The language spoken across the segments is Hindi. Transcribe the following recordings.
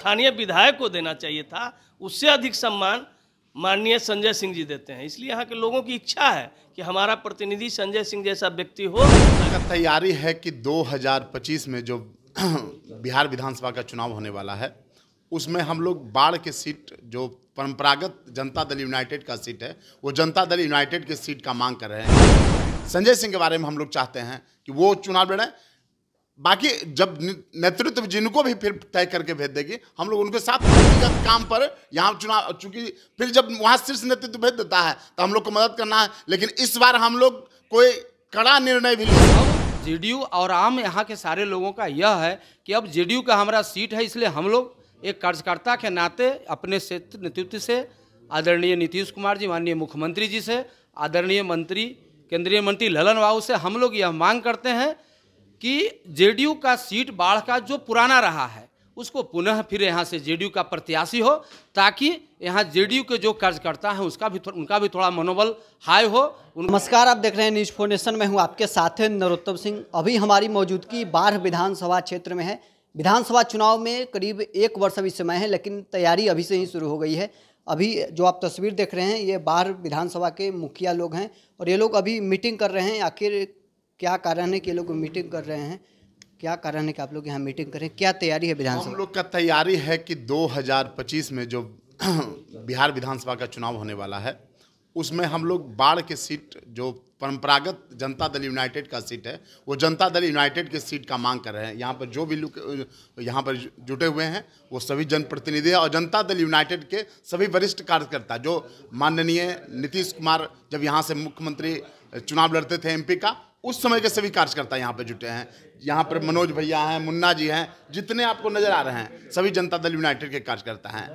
स्थानीय विधायक को देना चाहिए था उससे अधिक सम्मान माननीय संजय सिंह जी देते हैं इसलिए यहाँ के लोगों की इच्छा है कि हमारा प्रतिनिधि संजय सिंह जैसा व्यक्ति हो तैयारी है कि 2025 में जो बिहार विधानसभा का चुनाव होने वाला है उसमें हम लोग बाढ़ के सीट जो परंपरागत जनता दल यूनाइटेड का सीट है वो जनता दल यूनाइटेड के सीट का मांग कर रहे हैं संजय सिंह के बारे में हम लोग चाहते हैं कि वो चुनाव लड़ें बाकी जब नेतृत्व जिनको भी फिर तय करके भेज देगी हम लोग उनके साथ व्यक्तिगत काम पर यहाँ चुनाव चूंकि फिर जब वहाँ शीर्ष नेतृत्व भेज देता है तो हम लोग को मदद करना है लेकिन इस बार हम लोग कोई कड़ा निर्णय भी ले जेडीयू और आम यहाँ के सारे लोगों का यह है कि अब जेडीयू का हमारा सीट है इसलिए हम लोग एक कार्यकर्ता के नाते अपने क्षेत्र नेतृत्व से आदरणीय नीतीश कुमार जी माननीय मुख्यमंत्री जी से आदरणीय मंत्री केंद्रीय मंत्री ललन बाबू से हम लोग यह मांग करते हैं कि जेडीयू का सीट बाढ़ का जो पुराना रहा है उसको पुनः फिर यहाँ से जेडीयू का प्रत्याशी हो ताकि यहाँ जेडीयू के जो कार्यकर्ता हैं उसका भी उनका भी थोड़ा मनोबल हाई हो नमस्कार आप देख रहे हैं न्यूज फोर्नेशन में हूँ आपके साथ हैं नरोत्तम सिंह अभी हमारी मौजूदगी बाढ़ विधानसभा क्षेत्र में है विधानसभा चुनाव में करीब एक वर्ष अभी समय है लेकिन तैयारी अभी से ही शुरू हो गई है अभी जो आप तस्वीर देख रहे हैं ये बाहर विधानसभा के मुखिया लोग हैं और ये लोग अभी मीटिंग कर रहे हैं आखिर क्या कारण है कि लोग मीटिंग कर रहे हैं क्या कारण है कि आप लोग यहाँ मीटिंग करें क्या तैयारी है विधानसभा हम लोग का तैयारी है कि 2025 में जो बिहार विधानसभा का चुनाव होने वाला है उसमें हम लोग बाढ़ के सीट जो परंपरागत जनता दल यूनाइटेड का सीट है वो जनता दल यूनाइटेड के सीट का मांग कर रहे हैं यहाँ पर जो भी लोग यहाँ पर जुटे हुए हैं वो सभी जनप्रतिनिधि और जनता दल यूनाइटेड के सभी वरिष्ठ कार्यकर्ता जो माननीय नीतीश कुमार जब यहाँ से मुख्यमंत्री चुनाव लड़ते थे एमपी का उस समय के सभी कार्यकर्ता यहाँ पे जुटे हैं यहाँ पर मनोज भैया हैं मुन्ना जी हैं जितने आपको नजर आ रहे हैं सभी जनता दल यूनाइटेड के कार्यकर्ता हैं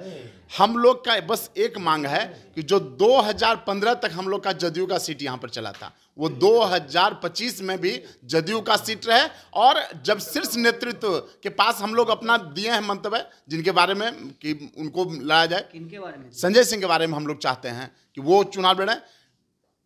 हम लोग का बस एक मांग है कि जो 2015 तक हम लोग का जदयू का सीट यहाँ पर चला था वो 2025 में भी जदयू का सीट रहे और जब शीर्ष नेतृत्व के पास हम लोग अपना दिए हैं मंतव्य जिनके बारे में कि उनको लाया जाए संजय सिंह के बारे में हम लोग चाहते हैं कि वो चुनाव लड़ें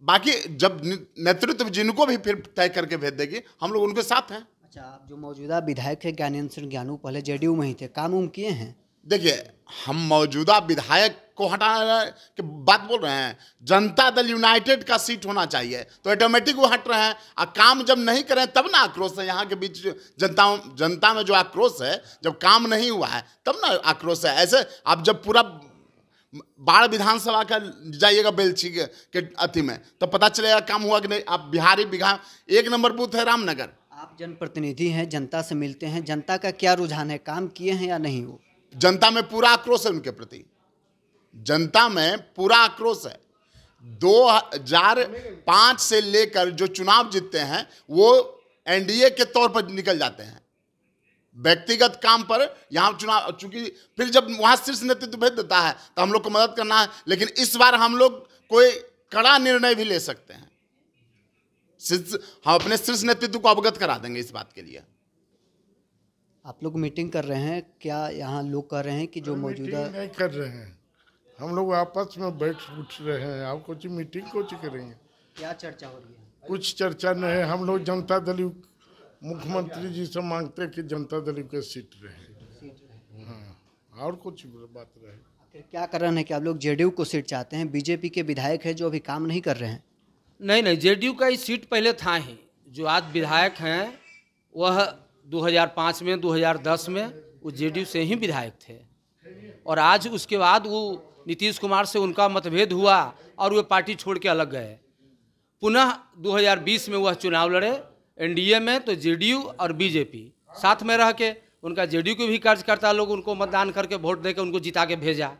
बाकी जब नेतृत्व जिनको भी फिर तय करके भेज देगी हम लोग उनके साथ हैं अच्छा जो मौजूदा विधायक है ज्ञानेन्द्र सिंह ज्ञानू पहले जेडीयू में ही थे काम उम किए हैं देखिए हम मौजूदा विधायक को हटाने की बात बोल रहे हैं जनता दल यूनाइटेड का सीट होना चाहिए तो ऑटोमेटिक वो हट रहे हैं और काम जब नहीं करें तब ना आक्रोश है यहाँ के बीच जनता जनता में जो आक्रोश है जब काम नहीं हुआ है तब ना आक्रोश है ऐसे आप जब पूरा बाढ़ विधानसभा का जाइएगा बेलची के, के अति में तो पता चलेगा काम हुआ कि नहीं आप बिहारी बिघा एक नंबर बूथ है रामनगर आप जनप्रतिनिधि हैं जनता से मिलते हैं जनता का क्या रुझान है काम किए हैं या नहीं वो जनता में पूरा आक्रोश है उनके प्रति जनता में पूरा आक्रोश है दो हजार पाँच से लेकर जो चुनाव जीतते हैं वो एनडीए के तौर पर निकल जाते हैं व्यक्तिगत काम पर यहाँ चुनाव चूंकि फिर जब वहाँ शीर्ष नेतृत्व भेज देता है तो हम लोग को मदद करना है लेकिन इस बार हम लोग कोई कड़ा निर्णय भी ले सकते हैं हम अपने शीर्ष नेतृत्व को अवगत करा देंगे इस बात के लिए आप लोग मीटिंग कर रहे हैं क्या यहाँ लोग कह रहे हैं कि जो मौजूदा नहीं कर रहे हैं हम लोग आपस में बैठ उठ रहे हैं आप कुछ मीटिंग कुछ करेंगे क्या चर्चा हो रही है कुछ चर्चा नहीं है हम लोग जनता दल मुख्यमंत्री जी से मांगते कि जनता दल के सीट रहे हाँ और कुछ बात रहे आखिर क्या कारण है कि आप लोग जेडीयू को सीट चाहते हैं बीजेपी के विधायक है जो अभी काम नहीं कर रहे हैं नहीं नहीं जेडीयू का ही सीट पहले था ही जो आज विधायक हैं वह 2005 में 2010 में वो जेडीयू से ही विधायक थे और आज उसके बाद वो नीतीश कुमार से उनका मतभेद हुआ और वे पार्टी छोड़ के अलग गए पुनः 2020 में वह चुनाव लड़े एनडीए में तो जेडीयू और बीजेपी साथ में रह के उनका जेडीयू के भी कार्यकर्ता लोग उनको मतदान करके वोट दे के उनको जिता के भेजा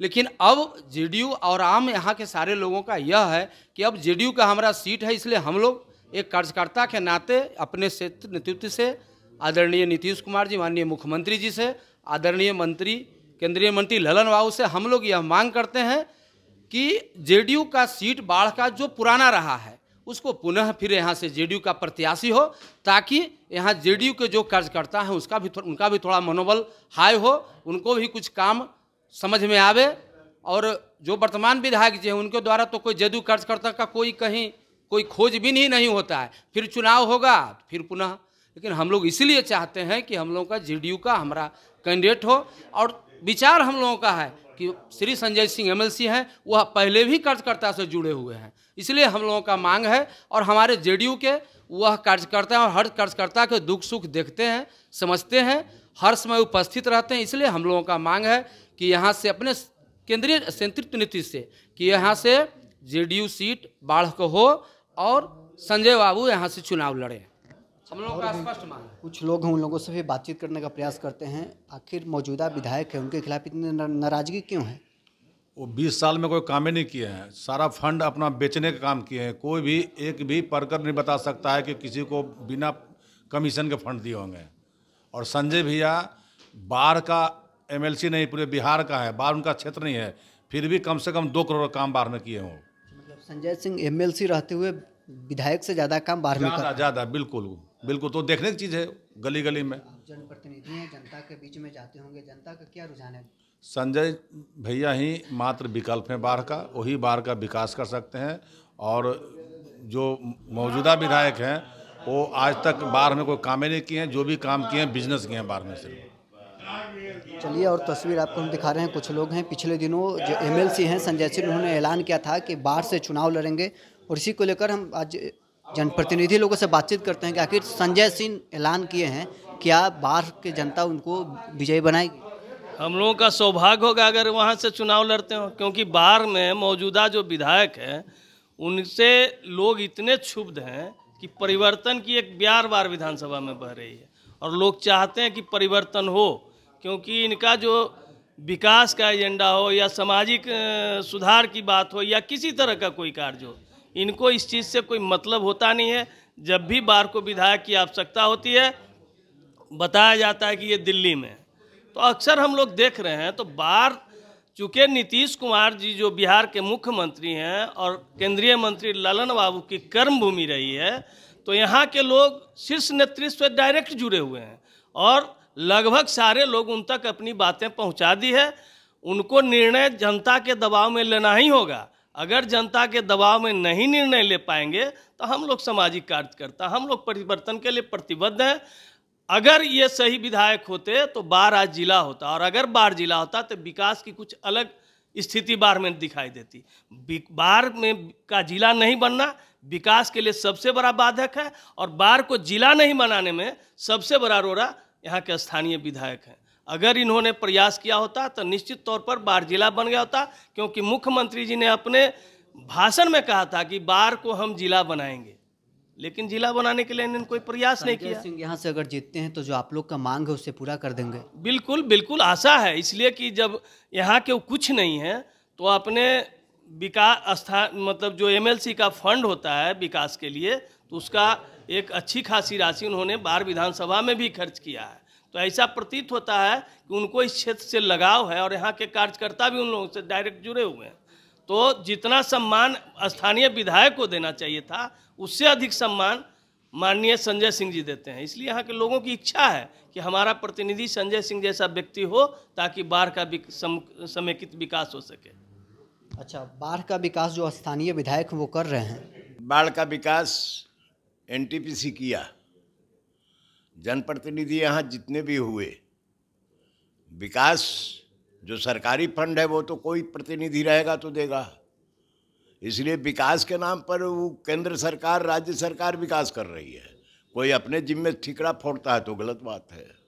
लेकिन अब जेडीयू और आम यहाँ के सारे लोगों का यह है कि अब जेडीयू का हमारा सीट है इसलिए हम लोग एक कार्यकर्ता के नाते अपने क्षेत्र नेतृत्व से आदरणीय नीतीश कुमार जी माननीय मुख्यमंत्री जी से आदरणीय मंत्री केंद्रीय मंत्री ललन बाबू से हम लोग यह मांग करते हैं कि जेडीयू का सीट बाढ़ का जो पुराना रहा है उसको पुनः फिर यहाँ से जेडीयू का प्रत्याशी हो ताकि यहाँ जेडीयू के जो कार्यकर्ता हैं उसका भी उनका भी थोड़ा मनोबल हाई हो उनको भी कुछ काम समझ में आवे और जो वर्तमान विधायक जी हैं उनके द्वारा तो कोई जदयू कार्यकर्ता का कोई कहीं कोई खोज भी नहीं नहीं होता है फिर चुनाव होगा फिर पुनः लेकिन हम लोग इसलिए चाहते हैं कि हम लोगों का जे का हमारा कैंडिडेट हो और विचार हम लोगों का है कि श्री संजय सिंह एमएलसी हैं वह पहले भी कार्यकर्ता से जुड़े हुए हैं इसलिए हम लोगों का मांग है और हमारे जेडीयू के वह कार्यकर्ता और हर कार्यकर्ता के दुख सुख देखते हैं समझते हैं हर समय उपस्थित रहते हैं इसलिए हम लोगों का मांग है कि यहाँ से अपने केंद्रीय नेतृत्व नीति से कि यहाँ से जेडीयू सीट बाढ़ को हो और संजय बाबू यहाँ से चुनाव लड़ें हम लोग का स्पष्ट मांग कुछ लोग हैं उन लोगों से भी बातचीत करने का प्रयास करते हैं आखिर मौजूदा विधायक है उनके खिलाफ इतनी नाराजगी क्यों है वो 20 साल में कोई काम ही नहीं किए हैं सारा फंड अपना बेचने का काम किए हैं कोई भी एक भी पढ़कर नहीं बता सकता है कि किसी को बिना कमीशन के फंड दिए होंगे और संजय भैया बाहर का एमएलसी नहीं पूरे बिहार का है बाहर उनका क्षेत्र नहीं है फिर भी कम से कम दो करोड़ काम बाहर में किए हों मतलब संजय सिंह एमएलसी रहते हुए विधायक से ज़्यादा काम बाहर में ज़्यादा ज़्यादा बिल्कुल बिल्कुल तो देखने की चीज़ है गली गली में जनप्रतिनिधि हैं जनता के बीच में जाते होंगे जनता का क्या रुझान है संजय भैया ही मात्र विकल्प हैं बाढ़ का वही बाढ़ का विकास कर सकते हैं और जो मौजूदा विधायक हैं वो आज तक बाढ़ में कोई कामें नहीं किए हैं जो भी काम किए हैं बिजनेस किए हैं बाढ़ में सिर्फ चलिए और तस्वीर आपको हम दिखा रहे हैं कुछ लोग हैं पिछले दिनों जो एमएलसी हैं संजय सिंह उन्होंने ऐलान किया था कि बाढ़ से चुनाव लड़ेंगे और इसी को लेकर हम आज जनप्रतिनिधि लोगों से बातचीत करते हैं कि आखिर संजय सिंह ऐलान किए हैं क्या बाहर के जनता उनको विजयी बनाएगी हम लोगों का सौभाग्य होगा अगर वहाँ से चुनाव लड़ते हो क्योंकि बाहर में मौजूदा जो विधायक हैं उनसे लोग इतने क्षुब्ध हैं कि परिवर्तन की एक बार बार विधानसभा में बह रही है और लोग चाहते हैं कि परिवर्तन हो क्योंकि इनका जो विकास का एजेंडा हो या सामाजिक सुधार की बात हो या किसी तरह का कोई कार्य हो इनको इस चीज़ से कोई मतलब होता नहीं है जब भी बार को विधायक की आवश्यकता होती है बताया जाता है कि ये दिल्ली में तो अक्सर हम लोग देख रहे हैं तो बार चूँकि नीतीश कुमार जी जो बिहार के मुख्यमंत्री हैं और केंद्रीय मंत्री ललन बाबू की कर्म भूमि रही है तो यहाँ के लोग शीर्ष नेतृत्व से डायरेक्ट जुड़े हुए हैं और लगभग सारे लोग उन तक अपनी बातें पहुँचा दी है उनको निर्णय जनता के दबाव में लेना ही होगा अगर जनता के दबाव में नहीं निर्णय ले पाएंगे तो हम लोग सामाजिक कार्यकर्ता हम लोग परिवर्तन के लिए प्रतिबद्ध हैं अगर ये सही विधायक होते तो बार आज जिला होता और अगर बार जिला होता तो विकास की कुछ अलग स्थिति बार में दिखाई देती बार में का जिला नहीं बनना विकास के लिए सबसे बड़ा बाधक है और बार को जिला नहीं बनाने में सबसे बड़ा रोड़ा यहाँ के स्थानीय विधायक हैं अगर इन्होंने प्रयास किया होता तो निश्चित तौर पर बाढ़ जिला बन गया होता क्योंकि मुख्यमंत्री जी ने अपने भाषण में कहा था कि बाढ़ को हम जिला बनाएंगे लेकिन जिला बनाने के लिए इन्होंने कोई प्रयास नहीं किया सिंह यहाँ से अगर जीतते हैं तो जो आप लोग का मांग है उसे पूरा कर देंगे बिल्कुल बिल्कुल आशा है इसलिए कि जब यहाँ के कुछ नहीं है तो अपने विकास स्थान मतलब जो एमएलसी का फंड होता है विकास के लिए तो उसका एक अच्छी खासी राशि उन्होंने बार विधानसभा में भी खर्च किया है तो ऐसा प्रतीत होता है कि उनको इस क्षेत्र से लगाव है और यहाँ के कार्यकर्ता भी उन लोगों से डायरेक्ट जुड़े हुए हैं तो जितना सम्मान स्थानीय विधायक को देना चाहिए था उससे अधिक सम्मान माननीय संजय सिंह जी देते हैं इसलिए यहाँ के लोगों की इच्छा है कि हमारा प्रतिनिधि संजय सिंह जैसा व्यक्ति हो ताकि बाढ़ का समेकित विकास हो सके अच्छा बाढ़ का विकास जो स्थानीय विधायक वो कर रहे हैं बाढ़ का विकास एनटीपीसी किया जनप्रतिनिधि यहाँ जितने भी हुए विकास जो सरकारी फंड है वो तो कोई प्रतिनिधि रहेगा तो देगा इसलिए विकास के नाम पर वो केंद्र सरकार राज्य सरकार विकास कर रही है कोई अपने जिम्मे ठीकड़ा फोड़ता है तो गलत बात है